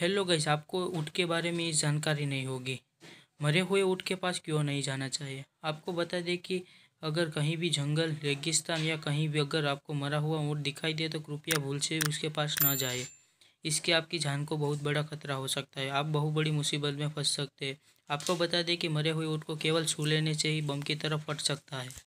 hello guys आपको ऊँट के बारे में जानकारी नहीं होगी मरे हुए ऊँट के पास क्यों नहीं जाना चाहिए आपको बता दें कि अगर कहीं भी जंगल रेगिस्तान या कहीं भी अगर आपको मरा हुआ ऊँट दिखाई दे तो कृपया भूल से उसके पास ना जाए इसके आपकी जान को बहुत बड़ा खतरा हो सकता है आप बहुत बड़ी मुसीबत में फंस सकते हैं आपको बता दें कि मरे हुए ऊँट को केवल छू लेने से ही बम की तरफ फट सकता है